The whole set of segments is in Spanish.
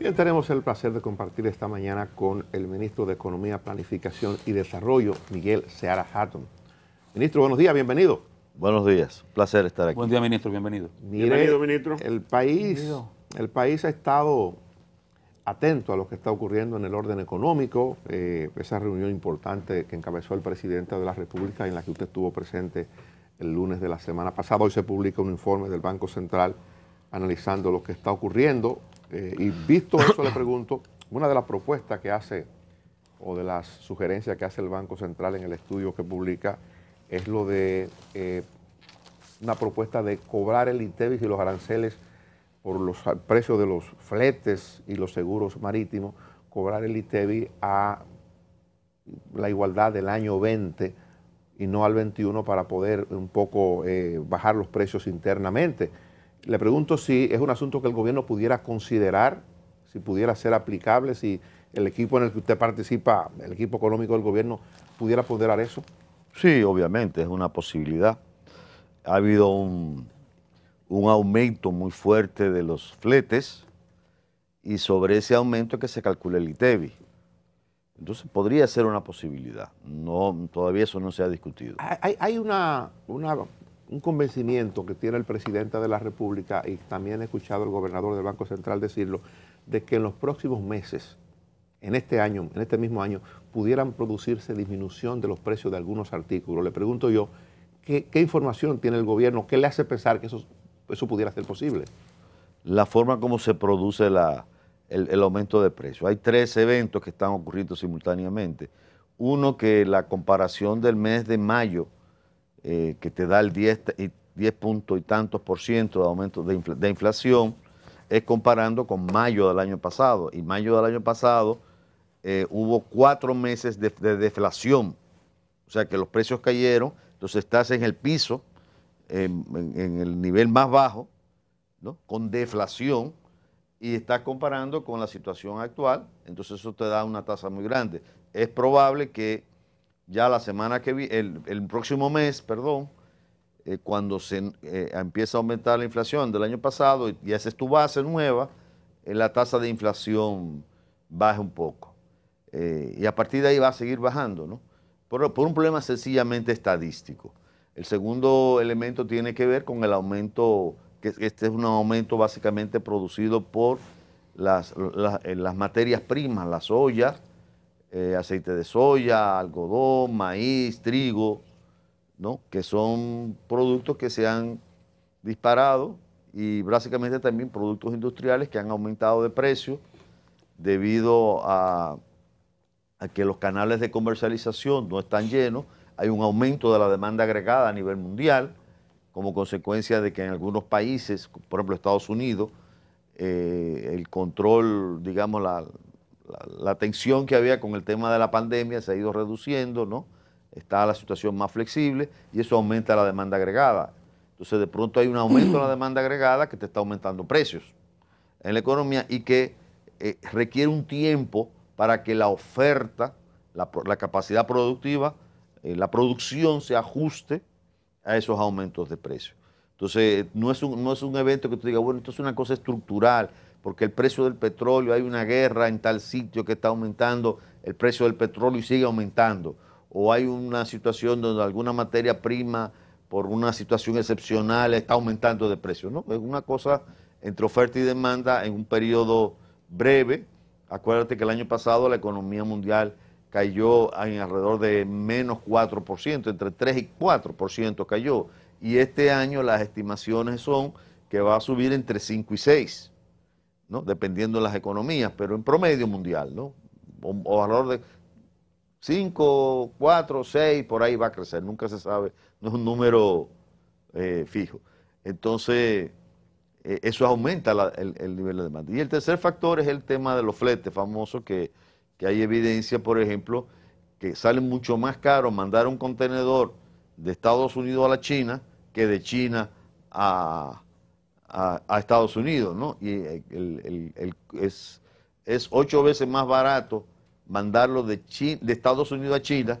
Bien, tenemos el placer de compartir esta mañana con el ministro de Economía, Planificación y Desarrollo, Miguel Seara Hatton. Ministro, buenos días, bienvenido. Buenos días, placer estar aquí. Buen día, ministro, bienvenido. bienvenido, ministro. El país, el país ha estado atento a lo que está ocurriendo en el orden económico, eh, esa reunión importante que encabezó el presidente de la República en la que usted estuvo presente el lunes de la semana pasada. Hoy se publica un informe del Banco Central analizando lo que está ocurriendo. Eh, y visto eso, le pregunto, una de las propuestas que hace o de las sugerencias que hace el Banco Central en el estudio que publica es lo de eh, una propuesta de cobrar el ITEVIS y los aranceles por los precios de los fletes y los seguros marítimos, cobrar el ITEVI a la igualdad del año 20 y no al 21 para poder un poco eh, bajar los precios internamente. Le pregunto si es un asunto que el gobierno pudiera considerar, si pudiera ser aplicable, si el equipo en el que usted participa, el equipo económico del gobierno, pudiera ponderar eso. Sí, obviamente, es una posibilidad. Ha habido un, aumento muy fuerte de los fletes y sobre ese aumento es que se calcula el ITEBI. Entonces podría ser una posibilidad. No, todavía eso no se ha discutido. Hay, hay una, una un convencimiento que tiene el presidente de la República y también he escuchado al gobernador del Banco Central decirlo, de que en los próximos meses, en este año, en este mismo año, pudieran producirse disminución de los precios de algunos artículos. Le pregunto yo, ¿qué, información tiene el gobierno? ¿Qué le hace pensar que eso, pudiera ser posible? La forma como se produce el, el, aumento de precios. Hay tres eventos que están ocurriendo simultáneamente. Uno que la comparación del mes de mayo eh, que te da el 10, y, tantos por ciento de aumento de, inflación, es comparando con mayo del año pasado. Y mayo del año pasado eh, hubo cuatro meses de, deflación, o sea que los precios cayeron, entonces estás en el piso, en, el nivel más bajo, ¿no? con deflación, y estás comparando con la situación actual, entonces eso te da una tasa muy grande. Es probable que ya la semana que viene, el, próximo mes, perdón, eh, cuando se eh, empieza a aumentar la inflación del año pasado y, haces esa es tu base nueva, eh, la tasa de inflación baja un poco. y a partir de ahí va a seguir bajando, ¿no? Por, un problema sencillamente estadístico. El segundo elemento tiene que ver con el aumento, que este es un aumento básicamente producido por las, las materias primas, las ollas, eh, aceite de soya, algodón, maíz, trigo, ¿no? que son productos que se han disparado y básicamente también productos industriales que han aumentado de precio debido a, que los canales de comercialización no están llenos, hay un aumento de la demanda agregada a nivel mundial como consecuencia de que en algunos países, por ejemplo Estados Unidos, eh, el control, digamos, la, la, tensión que había con el tema de la pandemia se ha ido reduciendo, ¿no? Está la situación más flexible y eso aumenta la demanda agregada. Entonces, de pronto hay un aumento en la demanda agregada que te está aumentando precios en la economía y que eh, requiere un tiempo para que la oferta, la, capacidad productiva, eh, la producción se ajuste a esos aumentos de precios. Entonces, no es, un, no es un evento que tú digas, bueno, esto es una cosa estructural porque el precio del petróleo, hay una guerra en tal sitio que está aumentando el precio del petróleo y sigue aumentando, o hay una situación donde alguna materia prima por una situación excepcional está aumentando de precio, ¿no? Es una cosa entre oferta y demanda en un periodo breve. Acuérdate que el año pasado la economía mundial cayó en alrededor de menos 4%, entre 3 y 4% cayó. Y este año las estimaciones son que va a subir entre 5 y 6. Dependiendo de las economías, pero en promedio mundial, ¿no? O, valor de 5, 4, 6, por ahí va a crecer, nunca se sabe, no es un número eh, fijo. Entonces, eh, eso aumenta el, nivel de demanda. Y el tercer factor es el tema de los fletes famosos, que, que hay evidencia, por ejemplo, que sale mucho más caro mandar un contenedor de Estados Unidos a la China que de China a, a, Estados Unidos, ¿no? Y eh, es, ocho veces más barato mandarlo de, de Estados Unidos a China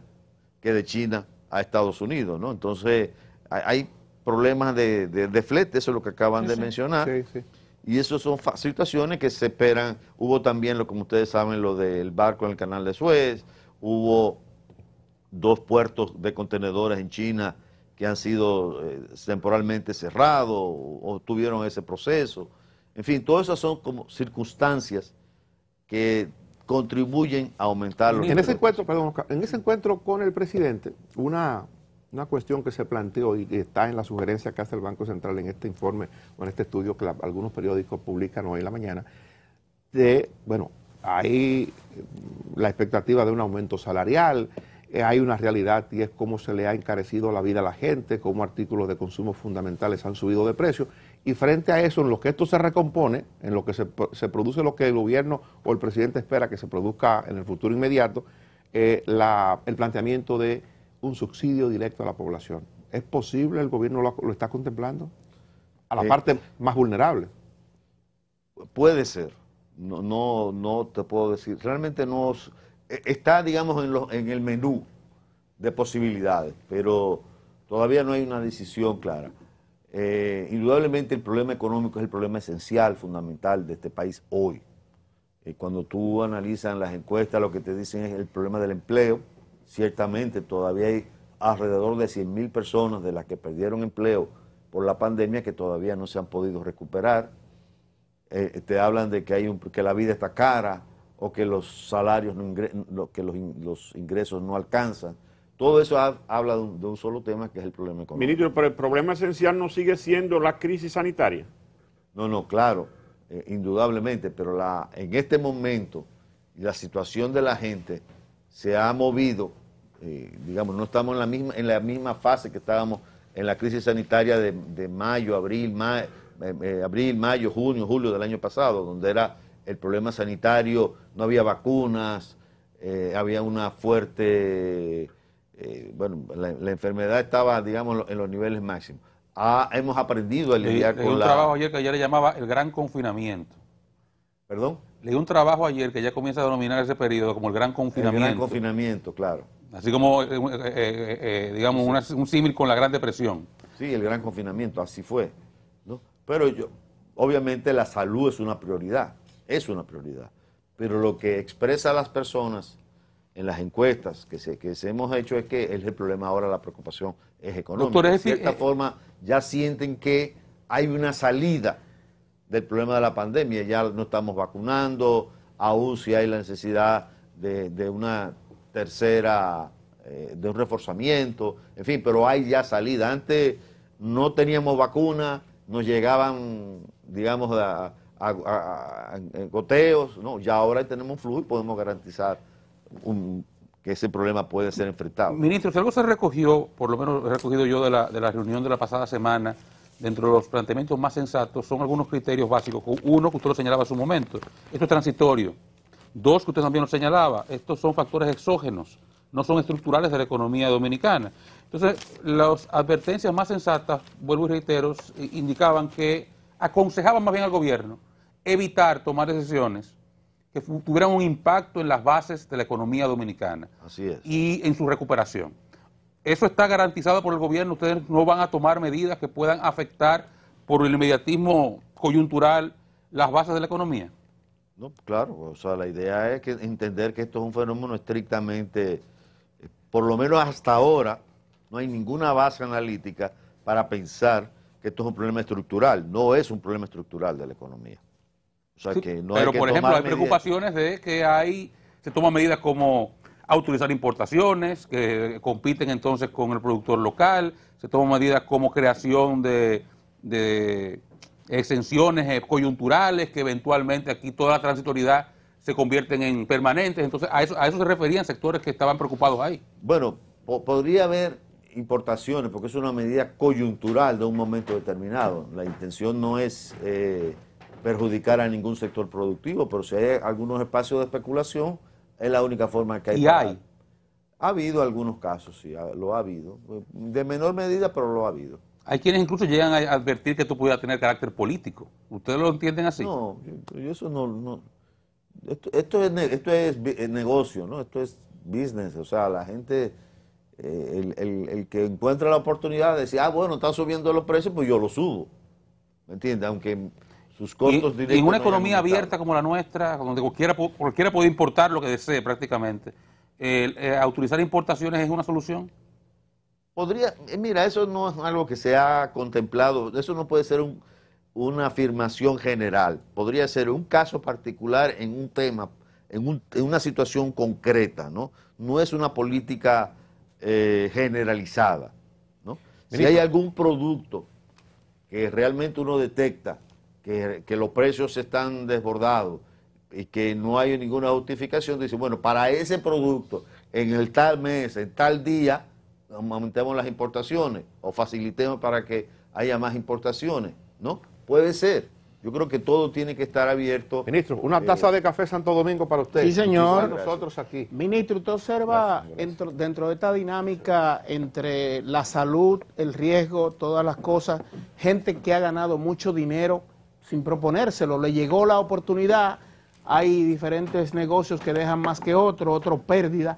que de China a Estados Unidos, ¿no? Entonces, hay problemas de, flete, eso es lo que acaban de mencionar. Sí, y eso son situaciones que se esperan. Hubo también, lo como ustedes saben, lo del barco en el canal de Suez, hubo dos puertos de contenedores en China que han sido eh, temporalmente cerrados o, tuvieron ese proceso. En fin, todas esas son como circunstancias que contribuyen a aumentar los... En ese, encuentro, perdón, en ese encuentro con el presidente, una, cuestión que se planteó y está en la sugerencia que hace el Banco Central en este informe o en este estudio que algunos periódicos publican hoy en la mañana, de, bueno, hay la expectativa de un aumento salarial, eh, hay una realidad y es cómo se le ha encarecido la vida a la gente, cómo artículos de consumo fundamentales han subido de precio. Y frente a eso, en lo que esto se recompone, en lo que se, produce lo que el gobierno o el presidente espera que se produzca en el futuro inmediato, eh, el planteamiento de un subsidio directo a la población. ¿Es posible? ¿El gobierno lo, está contemplando? A la eh, parte más vulnerable. Puede ser. No, no, no te puedo decir. Realmente no e, está, digamos, en, el menú de posibilidades, pero todavía no hay una decisión clara. Eh, indudablemente el problema económico es el problema esencial, fundamental de este país hoy. Eh, cuando tú analizas las encuestas, lo que te dicen es el problema del empleo. Ciertamente todavía hay alrededor de 100.000 personas de las que perdieron empleo por la pandemia que todavía no se han podido recuperar. Eh, te hablan de que, hay que la vida está cara, o que los salarios, que los, ingresos no alcanzan. Todo eso habla de un, solo tema que es el problema económico. Ministro, pero el problema esencial no sigue siendo la crisis sanitaria. No, no, claro, eh, indudablemente, pero en este momento la situación de la gente se ha movido, eh, digamos, no estamos en la, misma, en la misma fase que estábamos en la crisis sanitaria de, mayo, abril, eh, abril, mayo, junio, julio del año pasado, donde era el problema sanitario, no había vacunas, eh, había una fuerte, eh, bueno, la, enfermedad estaba, digamos, en los niveles máximos. Ah, hemos aprendido a lidiar con con le un trabajo ayer que ayer le llamaba el gran confinamiento. ¿Perdón? Leí un trabajo ayer que ya comienza a denominar ese periodo como el gran confinamiento. El gran confinamiento, claro. Así como, eh, digamos, un símil con la Gran Depresión. Sí, el gran confinamiento, así fue. Pero yo, obviamente la salud es una prioridad es una prioridad. Pero lo que expresa las personas en las encuestas que, se, que hemos hecho es que el problema ahora, la preocupación es económica. de cierta eh, forma, ya sienten que hay una salida del problema de la pandemia, ya no estamos vacunando, aún si hay la necesidad de, una tercera, eh, de un reforzamiento, en fin, pero hay ya salida. Antes no teníamos vacuna, nos llegaban, digamos, a, a, goteos, no, ya ahora tenemos un flujo y podemos garantizar que ese problema puede ser enfrentado. Ministro, si algo se recogió, por lo menos he recogido yo de la, de la reunión de la pasada semana, dentro de los planteamientos más sensatos son algunos criterios básicos. Uno, que usted lo señalaba en su momento, esto es transitorio. Dos, que usted también lo señalaba, estos son factores exógenos, no son estructurales de la economía dominicana. Entonces, las advertencias más sensatas, vuelvo y reitero, indicaban que aconsejaban más bien al gobierno evitar tomar decisiones que tuvieran un impacto en las bases de la economía dominicana y en su recuperación. Eso está garantizado por el gobierno, ustedes no van a tomar medidas que puedan afectar por el inmediatismo coyuntural las bases de la economía. No, claro, o sea, la idea es entender que esto es un fenómeno estrictamente, eh, por lo menos hasta ahora, no hay ninguna base analítica para pensar que esto es un problema estructural, no es un problema estructural de la economía pero, por ejemplo, hay preocupaciones de que hay, se toman medidas como autorizar importaciones, que compiten entonces con el productor local, se toman medidas como creación de, de exenciones eh, coyunturales, que eventualmente aquí toda la transitoriedad se convierten en permanentes. Entonces, a eso, a eso se referían sectores que estaban preocupados ahí. Bueno, podría haber importaciones, porque es una medida coyuntural de un momento determinado. La intención no es... Eh, perjudicar a ningún sector productivo, pero si hay algunos espacios de especulación, es la única forma que hay. ¿Y hay? Ha habido algunos casos, sí, lo ha habido. De menor medida, pero lo ha habido. Hay quienes incluso llegan a advertir que esto pudiera tener carácter político. ¿Ustedes lo entienden así? No, yo, eso no... Esto, esto, es, esto es eh, negocio, ¿no? Esto es business. O sea, la gente... Eh, el, el, que encuentra la oportunidad de decir, ah, bueno, está subiendo los precios, pues yo lo subo. ¿Me entiendes? Aunque en una economía abierta como la nuestra, donde cualquiera, puede importar lo que desee prácticamente, eh, ¿autorizar importaciones es una solución? Podría, eh, mira, eso no es algo que se ha contemplado, eso no puede ser una afirmación general, podría ser un caso particular en un tema, en, una situación concreta, ¿no? No es una política eh, generalizada, ¿no? Si hay algún producto que realmente uno detecta que, los precios están desbordados y que no hay ninguna justificación, dice, bueno, para ese producto, en el tal mes, en tal día, aumentemos las importaciones o facilitemos para que haya más importaciones, ¿no? Puede ser. Yo creo que todo tiene que estar abierto. Ministro, una eh, taza de café Santo Domingo para usted. Sí, señor. Para nosotros aquí. Ministro, usted observa dentro de esta dinámica entre la salud, el riesgo, todas las cosas, gente que ha ganado mucho dinero sin proponérselo, le llegó la oportunidad, hay diferentes negocios que dejan más que otro, otro pérdida,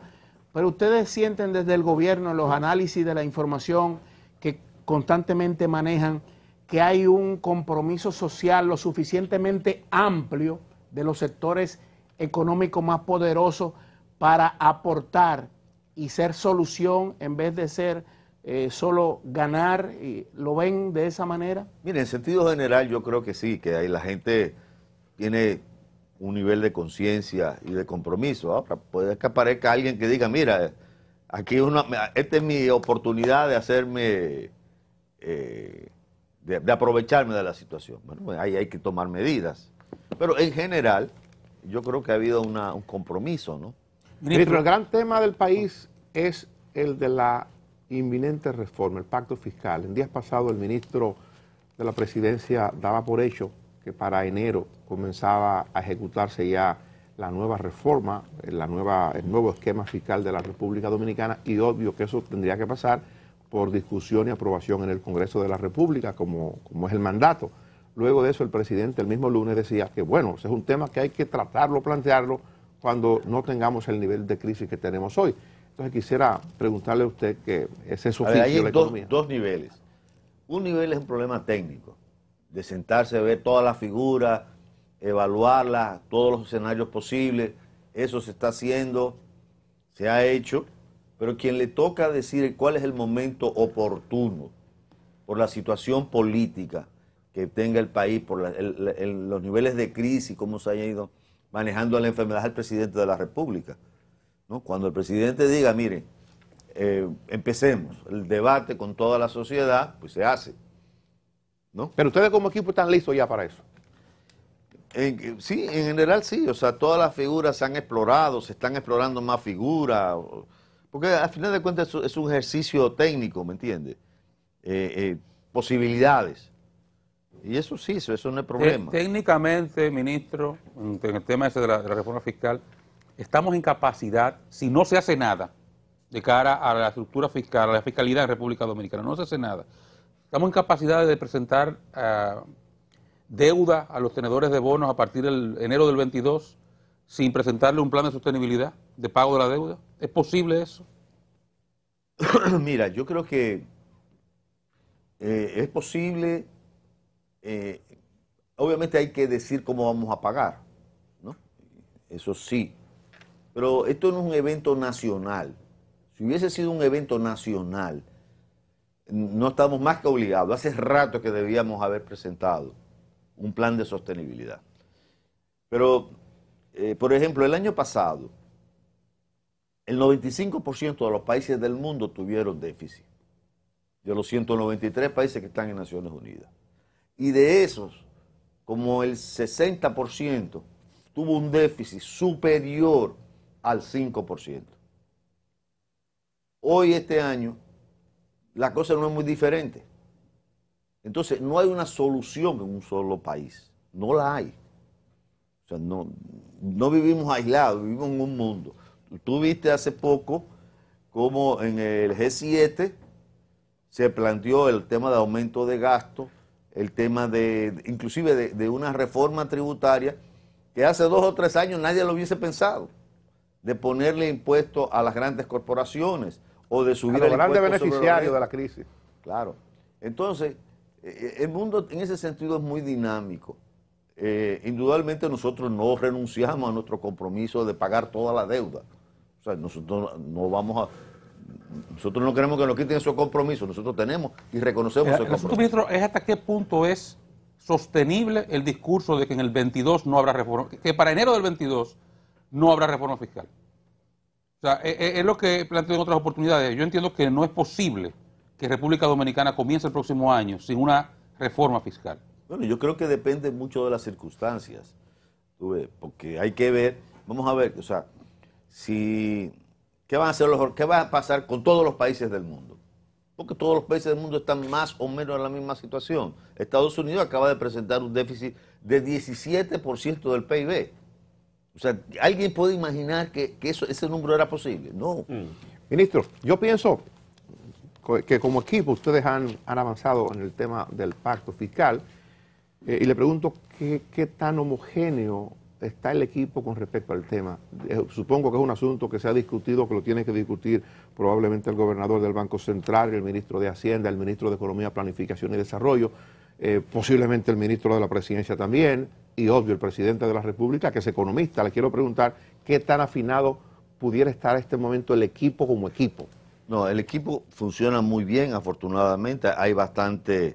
pero ustedes sienten desde el gobierno, los análisis de la información que constantemente manejan, que hay un compromiso social lo suficientemente amplio de los sectores económicos más poderosos para aportar y ser solución en vez de ser eh, solo ganar? Y ¿Lo ven de esa manera? Mire, en sentido general yo creo que sí, que ahí la gente tiene un nivel de conciencia y de compromiso. ¿ah? puede que aparezca alguien que diga, mira, aquí una, esta es mi oportunidad de hacerme, eh, de, aprovecharme de la situación. Bueno, pues, ahí hay que tomar medidas. Pero en general, yo creo que ha habido un compromiso, ¿no? Ministro, el gran tema del país es el de la inminente reforma, el pacto fiscal. En días pasados el ministro de la presidencia daba por hecho que para enero comenzaba a ejecutarse ya la nueva reforma, la nueva, el nuevo esquema fiscal de la República Dominicana y obvio que eso tendría que pasar por discusión y aprobación en el Congreso de la República, como, como es el mandato. Luego de eso el presidente el mismo lunes decía que bueno, ese es un tema que hay que tratarlo, plantearlo, cuando no tengamos el nivel de crisis que tenemos hoy. Entonces quisiera preguntarle a usted que ese es su hay dos, dos niveles. Un nivel es un problema técnico, de sentarse a ver todas las figuras, evaluarlas, todos los escenarios posibles. Eso se está haciendo, se ha hecho, pero quien le toca decir cuál es el momento oportuno por la situación política que tenga el país, por los niveles de crisis, cómo se ha ido manejando la enfermedad el presidente de la República. ¿no? Cuando el presidente diga, mire, eh, empecemos el debate con toda la sociedad, pues se hace. ¿no? Pero ustedes como equipo están listos ya para eso. sí, en general sí, o sea, todas las figuras se han explorado, se están explorando más figuras, porque al final de cuentas es un ejercicio técnico, ¿me entiendes? Eh, eh, posibilidades. Y eso sí, eso, no es problema. Técnicamente, ministro, en el tema ese de la reforma fiscal, estamos en capacidad, si no se hace nada de cara a la estructura fiscal, a la fiscalidad en República Dominicana, no se hace nada, estamos en capacidad de presentar eh, deuda a los tenedores de bonos a partir del enero del 22 sin presentarle un plan de sostenibilidad, de pago de la deuda. ¿Es posible eso? Mira, yo creo que eh, es posible, eh, obviamente hay que decir cómo vamos a pagar, ¿no? Eso sí, pero esto no es un evento nacional. Si hubiese sido un evento nacional, no estamos más que obligados. Hace rato que debíamos haber presentado un plan de sostenibilidad. Pero, eh, por ejemplo, el año pasado, el 95% de los países del mundo tuvieron déficit, de los 193 países que están en Naciones Unidas. Y de esos, como el 60% tuvo un déficit superior al 5%. Hoy, este año, la cosa no es muy diferente. Entonces, no hay una solución en un solo país. No la hay. O sea, no, no vivimos aislados, vivimos en un mundo. Tú viste hace poco cómo en el G7 se planteó el tema de aumento de gasto, el tema de, inclusive de una reforma tributaria que hace dos o tres años nadie lo hubiese pensado de ponerle impuestos a las grandes corporaciones o de subir a los grandes beneficiarios de la crisis. Claro. Entonces, eh, eh, el mundo en ese sentido es muy dinámico. Eh, indudablemente nosotros no renunciamos a nuestro compromiso de pagar toda la deuda. O sea, nosotros no vamos a... Nosotros no queremos que nos quiten esos compromisos, nosotros tenemos y reconocemos esos ministro, es hasta qué punto es sostenible el discurso de que en el 22 no habrá reforma, que para enero del 22 no habrá reforma fiscal. O sea, e, e, es, lo que planteo en otras oportunidades. Yo entiendo que no es posible que República Dominicana comience el próximo año sin una reforma fiscal. Bueno, yo creo que depende mucho de las circunstancias, porque hay que ver, vamos a ver, o sea, si ¿Qué van a hacer los, qué va a pasar con todos los países del mundo? Porque todos los países del mundo están más o menos en la misma situación. Estados Unidos acaba de presentar un déficit de 17% del PIB. O sea, ¿alguien puede imaginar que, que eso, ese número era posible? No. Mm. Ministro, yo pienso que como equipo ustedes han, avanzado en el tema del pacto fiscal eh, y le pregunto qué, tan homogéneo está el equipo con respecto al tema. Eh, supongo que es un asunto que se ha discutido, que lo tiene que discutir probablemente el gobernador del Banco Central, el ministro de Hacienda, el ministro de Economía, Planificación y Desarrollo eh, posiblemente el ministro de la presidencia también, y obvio el presidente de la República, que es economista. Le quiero preguntar qué tan afinado pudiera estar en este momento el equipo como equipo. No, el equipo funciona muy bien, afortunadamente. Hay bastante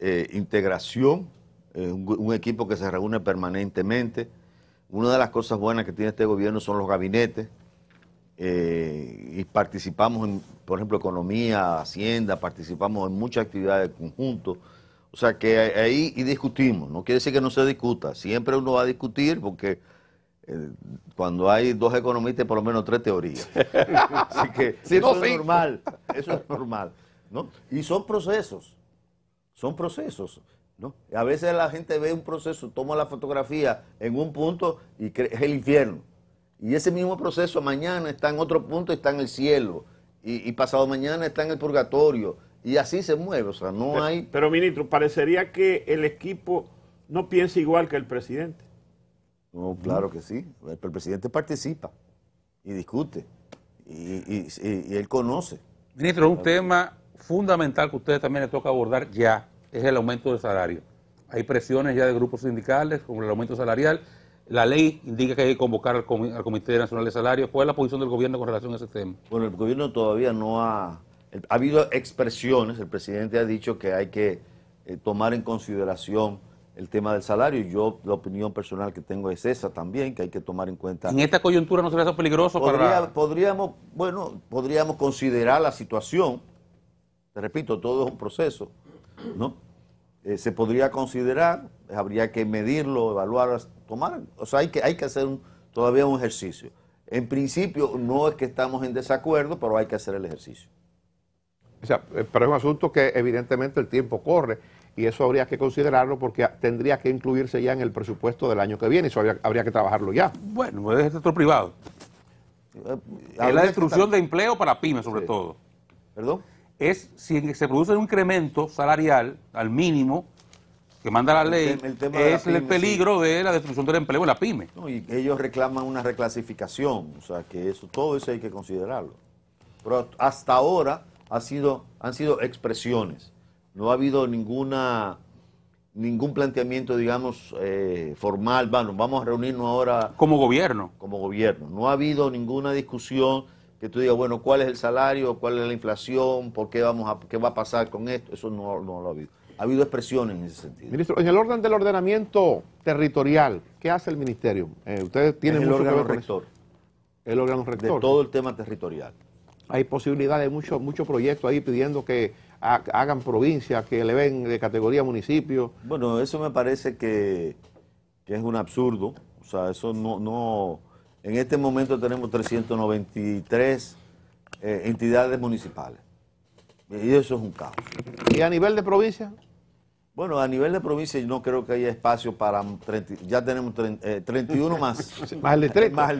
eh, integración, un, equipo que se reúne permanentemente. Una de las cosas buenas que tiene este gobierno son los gabinetes. Eh, y participamos en, por ejemplo, economía, hacienda, participamos en muchas actividades de conjunto o sea que ahí y discutimos, no quiere decir que no se discuta, siempre uno va a discutir porque eh, cuando hay dos economistas por lo menos tres teorías. Así que eso es normal, eso es normal. Y son procesos, son procesos. ¿no? A veces la gente ve un proceso, toma la fotografía en un punto y es el infierno. Y ese mismo proceso mañana está en otro punto, está en el cielo. y pasado mañana está en el purgatorio y así se mueve, o sea, no hay... Pero ministro, parecería que el equipo no piensa igual que el presidente. No, claro que sí, el, el presidente participa y discute y, él conoce. Ministro, un tema fundamental que ustedes también les toca abordar ya es el aumento del salario. Hay presiones ya de grupos sindicales con el aumento salarial. La ley indica que hay que convocar al, al Comité Nacional de Salarios. ¿Cuál es la posición del gobierno con relación a ese tema? Bueno, el gobierno todavía no ha eh, ha habido expresiones, el presidente ha dicho que hay que eh, tomar en consideración el tema del salario. Yo, la opinión personal que tengo es esa también, que hay que tomar en cuenta. ¿En esta coyuntura no sería peligroso para.? Podríamos, bueno, podríamos considerar la situación. Te repito, todo es un proceso, ¿no? Eh, se podría considerar, habría que medirlo, evaluar, tomar. O sea, hay que, hay que hacer todavía un ejercicio. En principio, no es que estamos en desacuerdo, pero hay que hacer el ejercicio. O sea, eh, pero es un asunto que evidentemente el tiempo corre y eso habría que considerarlo porque tendría que incluirse ya en el presupuesto del año que viene, eso habría, que trabajarlo ya. Bueno, no es el sector privado. Eh, es la destrucción de empleo para pymes, sobre todo. ¿Perdón? Es si se produce un incremento salarial al mínimo que manda la ley, es el peligro de la destrucción del empleo en la pyme. y ellos reclaman una reclasificación, o sea que eso, todo eso hay que considerarlo. Pero hasta ahora sido, han sido expresiones. No ha habido ninguna ningún planteamiento, digamos, eh, formal, vamos, vamos a reunirnos ahora. Como gobierno. Como gobierno. No ha habido ninguna discusión que tú digas, bueno, cuál es el salario, cuál es la inflación, por qué, vamos a, qué va a pasar con esto. Eso no, lo ha habido. Ha habido expresiones en ese sentido. Ministro, en el orden del ordenamiento territorial, ¿qué hace el ministerio? Eh, ustedes tienen es el órgano rector. El órgano rector. De todo el tema territorial hay posibilidades, de muchos muchos proyectos ahí pidiendo que hagan provincias, que le ven de categoría municipio. Bueno, eso me parece que, es un absurdo. O sea, eso no, no... En este momento tenemos 393 eh, entidades municipales. Y eso es un caos. ¿Y a nivel de provincia? Bueno, a nivel de provincia yo no creo que haya espacio para... ya tenemos 31 eh, más. más el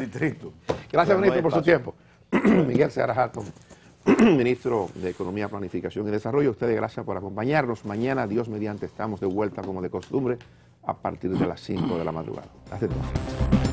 distrito. Gracias, ministro, por su tiempo. Miguel Seara ministro de Economía, Planificación y Desarrollo. Ustedes, gracias por acompañarnos. Mañana, Dios mediante, estamos de vuelta como de costumbre a partir de las 5 de la madrugada. Hasta entonces.